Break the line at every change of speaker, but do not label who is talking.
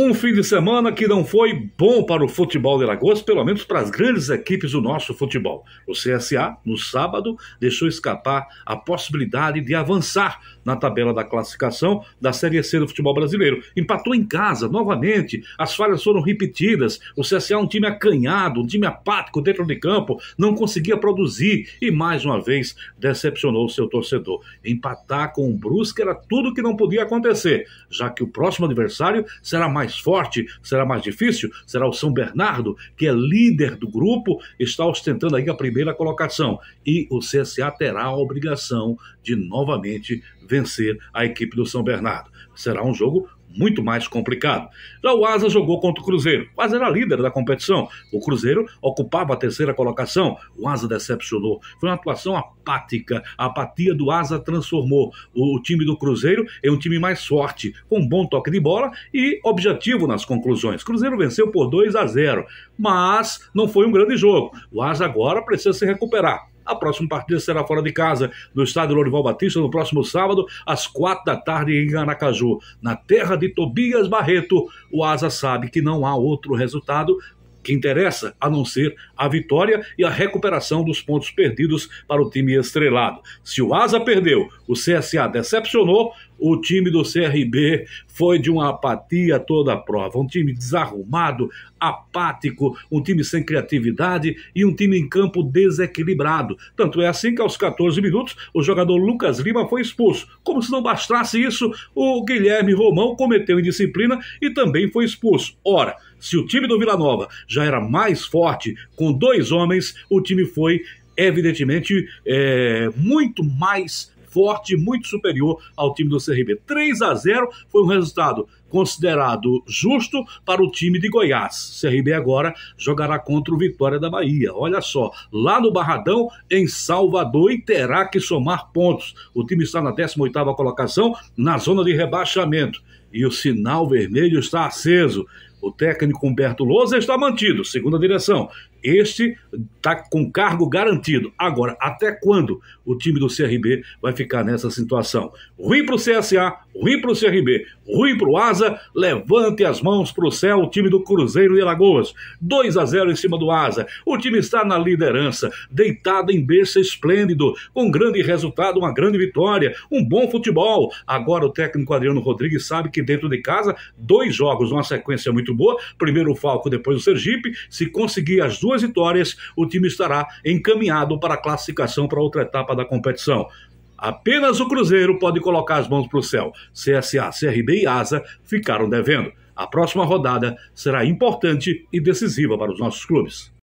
Um fim de semana que não foi bom para o futebol de Lagoas, pelo menos para as grandes equipes do nosso futebol. O CSA, no sábado, deixou escapar a possibilidade de avançar na tabela da classificação da Série C do futebol brasileiro. Empatou em casa, novamente, as falhas foram repetidas. O CSA é um time acanhado, um time apático dentro de campo, não conseguia produzir e, mais uma vez, decepcionou seu torcedor. Empatar com o Brusque era tudo que não podia acontecer, já que o próximo adversário será mais mais forte? Será mais difícil? Será o São Bernardo, que é líder do grupo, está ostentando aí a primeira colocação. E o CSA terá a obrigação de novamente vencer a equipe do São Bernardo. Será um jogo muito mais complicado. Já o Asa jogou contra o Cruzeiro. O Asa era líder da competição. O Cruzeiro ocupava a terceira colocação. O Asa decepcionou. Foi uma atuação apática. A apatia do Asa transformou o time do Cruzeiro em um time mais forte, com um bom toque de bola e objetivo nas conclusões. O Cruzeiro venceu por 2 a 0, mas não foi um grande jogo. O Asa agora precisa se recuperar a próxima partida será fora de casa, no estádio Lorival Batista, no próximo sábado, às quatro da tarde, em Aracaju. Na terra de Tobias Barreto, o Asa sabe que não há outro resultado que interessa, a não ser a vitória e a recuperação dos pontos perdidos para o time estrelado. Se o Asa perdeu, o CSA decepcionou, o time do CRB foi de uma apatia toda a prova. Um time desarrumado, apático, um time sem criatividade e um time em campo desequilibrado. Tanto é assim que, aos 14 minutos, o jogador Lucas Lima foi expulso. Como se não bastasse isso, o Guilherme Romão cometeu indisciplina e também foi expulso. Ora, se o time do Vila Nova já era mais forte com dois homens, o time foi, evidentemente, é, muito mais forte, muito superior ao time do CRB. 3 a 0 foi um resultado considerado justo para o time de Goiás. CRB agora jogará contra o Vitória da Bahia. Olha só, lá no Barradão, em Salvador, e terá que somar pontos. O time está na 18ª colocação, na zona de rebaixamento. E o sinal vermelho está aceso. O técnico Humberto Lousa está mantido, segunda direção. Este está com cargo garantido. Agora, até quando o time do CRB vai ficar nessa situação? Ruim para o CSA, ruim para o CRB, ruim para o Asa. Levante as mãos para o céu, o time do Cruzeiro de Alagoas. 2 a 0 em cima do Asa. O time está na liderança, deitado em berço esplêndido, com grande resultado, uma grande vitória, um bom futebol. Agora, o técnico Adriano Rodrigues sabe que dentro de casa, dois jogos, uma sequência muito boa. Primeiro o Falco, depois o Sergipe. Se conseguir as duas duas vitórias, o time estará encaminhado para a classificação para outra etapa da competição. Apenas o Cruzeiro pode colocar as mãos para o céu. CSA, CRB e Asa ficaram devendo. A próxima rodada será importante e decisiva para os nossos clubes.